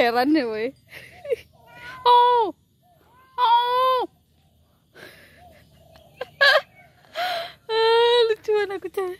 heran ya woi oh oh ah, lucuan aku cah